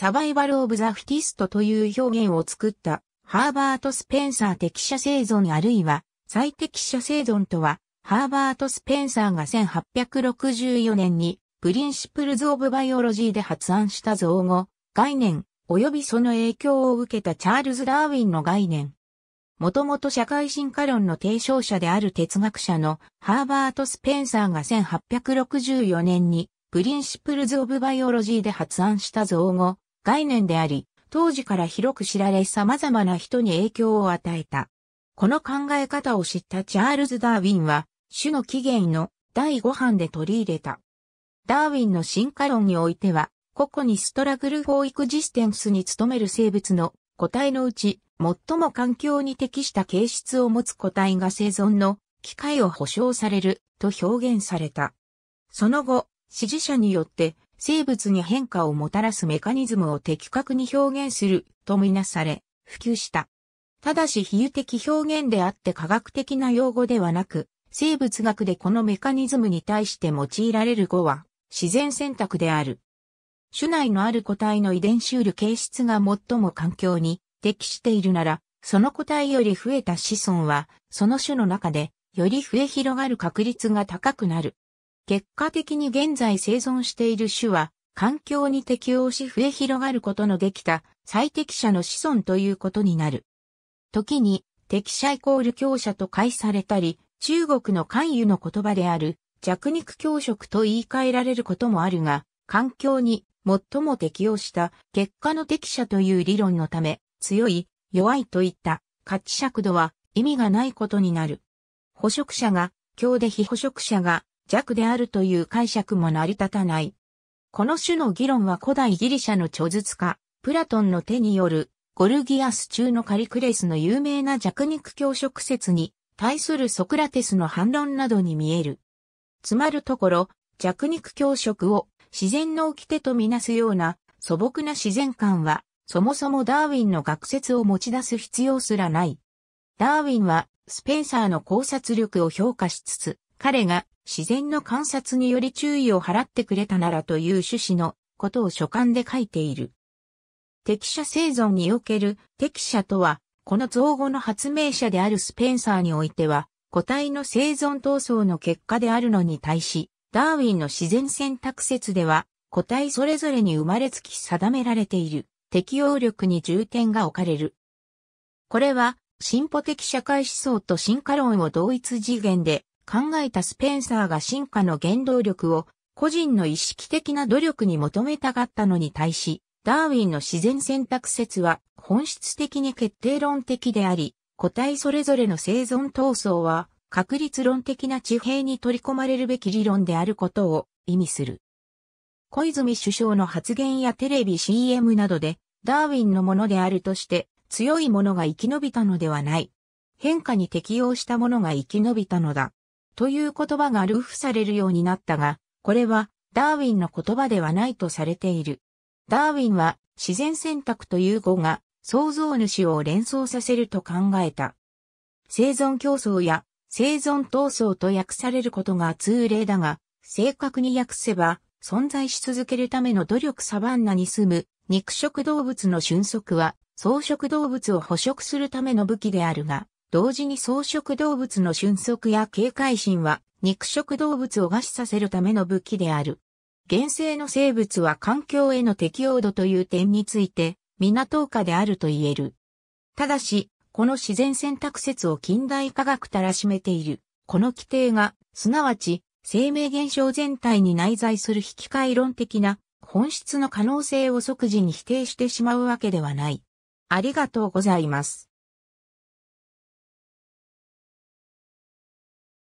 サバイバル・オブ・ザ・フィティストという表現を作ったハーバート・スペンサー適者生存あるいは最適者生存とは、ハーバート・スペンサーが1864年にプリンシプルズ・オブ・バイオロジーで発案した造語、概念、及びその影響を受けたチャールズ・ダーウィンの概念。もともと社会進化論の提唱者である哲学者のハーバート・スペンサーが1864年にプリンシプルズ・オブ・バイオロジーで発案した造語、概念であり、当時から広く知られ様々な人に影響を与えた。この考え方を知ったチャールズ・ダーウィンは、種の起源の第5版で取り入れた。ダーウィンの進化論においては、個々にストラグル・フォー・イクジステンスに努める生物の個体のうち、最も環境に適した形質を持つ個体が生存の機会を保障されると表現された。その後、支持者によって生物に変化をもたらすメカニズムを的確に表現するとみなされ、普及した。ただし比喩的表現であって科学的な用語ではなく、生物学でこのメカニズムに対して用いられる語は、自然選択である。種内のある個体の遺伝子ル形質が最も環境に適しているなら、その個体より増えた子孫は、その種の中で、より増え広がる確率が高くなる。結果的に現在生存している種は、環境に適応し増え広がることのできた最適者の子孫ということになる。時に、適者イコール強者と解されたり、中国の関与の言葉である弱肉強食と言い換えられることもあるが、環境に最も適応した結果の適者という理論のため、強い、弱いといった価値尺度は意味がないことになる。捕食者が、強で非捕食者が弱であるという解釈も成り立たない。この種の議論は古代ギリシャの著述家、プラトンの手によるゴルギアス中のカリクレスの有名な弱肉強食説に対するソクラテスの反論などに見える。つまるところ、弱肉強食を自然の掟とみなすような素朴な自然観は、そもそもダーウィンの学説を持ち出す必要すらない。ダーウィンはスペンサーの考察力を評価しつつ、彼が自然の観察により注意を払ってくれたならという趣旨のことを書簡で書いている。適者生存における適者とは、この造語の発明者であるスペンサーにおいては、個体の生存闘争の結果であるのに対し、ダーウィンの自然選択説では、個体それぞれに生まれつき定められている適応力に重点が置かれる。これは、進歩的社会思想と進化論を同一次元で考えたスペンサーが進化の原動力を個人の意識的な努力に求めたかったのに対し、ダーウィンの自然選択説は本質的に決定論的であり、個体それぞれの生存闘争は確率論的な地平に取り込まれるべき理論であることを意味する。小泉首相の発言やテレビ CM などで、ダーウィンのものであるとして、強いものが生き延びたのではない。変化に適応したものが生き延びたのだ。という言葉がルーフされるようになったが、これはダーウィンの言葉ではないとされている。ダーウィンは自然選択という語が創造主を連想させると考えた。生存競争や生存闘争と訳されることが通例だが、正確に訳せば存在し続けるための努力サバンナに住む肉食動物の瞬足は草食動物を捕食するための武器であるが、同時に草食動物の瞬足や警戒心は肉食動物を餓死させるための武器である。原生の生物は環境への適応度という点について、皆等価であると言える。ただし、この自然選択説を近代科学たらしめている。この規定が、すなわち、生命現象全体に内在する引き換え論的な本質の可能性を即時に否定してしまうわけではない。ありがとうございます。